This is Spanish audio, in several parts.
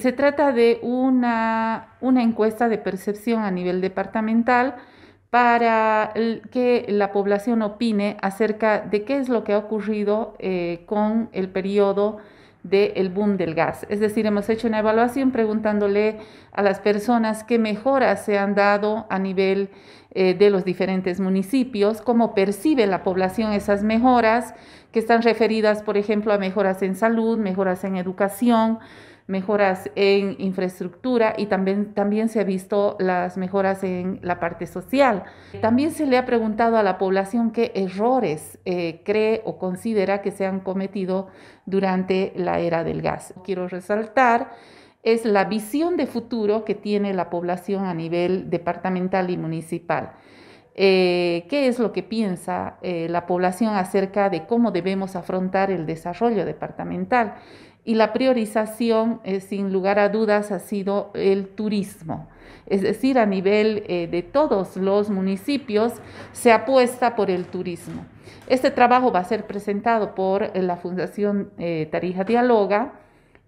Se trata de una, encuesta de percepción a nivel departamental para que la población opine acerca de qué es lo que ha ocurrido eh, con el periodo del boom del gas. Es decir, hemos hecho una evaluación preguntándole a las personas qué mejoras se han dado a nivel eh, de los diferentes municipios, cómo percibe la población esas mejoras, que están referidas, por ejemplo, a mejoras en salud, mejoras en educación, mejoras en infraestructura y también, también se ha visto las mejoras en la parte social. También se le ha preguntado a la población qué errores eh, cree o considera que se han cometido durante la era del gas. Quiero resaltar es la visión de futuro que tiene la población a nivel departamental y municipal. Eh, qué es lo que piensa eh, la población acerca de cómo debemos afrontar el desarrollo departamental y la priorización, eh, sin lugar a dudas, ha sido el turismo. Es decir, a nivel eh, de todos los municipios se apuesta por el turismo. Este trabajo va a ser presentado por eh, la Fundación Tarija Dialoga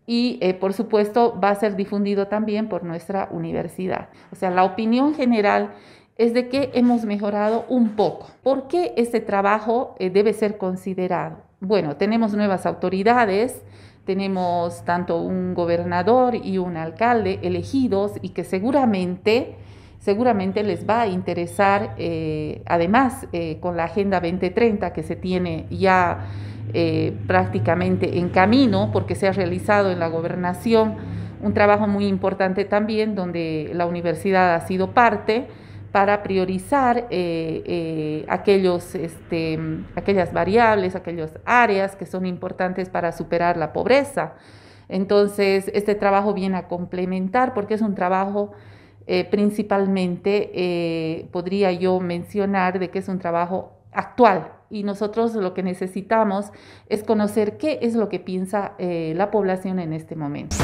y por supuesto va a ser difundido también por nuestra universidad. O sea, la opinión general es de que hemos mejorado un poco. ¿Por qué este trabajo debe ser considerado? Bueno, tenemos nuevas autoridades, tenemos tanto un gobernador y un alcalde elegidos y que seguramente, seguramente les va a interesar, eh, además eh, con la Agenda 2030 que se tiene ya eh, prácticamente en camino, porque se ha realizado en la gobernación un trabajo muy importante también, donde la universidad ha sido parte para priorizar eh, eh, aquellos, este, aquellas variables, aquellas áreas que son importantes para superar la pobreza. Entonces, este trabajo viene a complementar porque es un trabajo eh, principalmente, podría yo mencionar, de que es un trabajo actual, y nosotros lo que necesitamos es conocer qué es lo que piensa la población en este momento.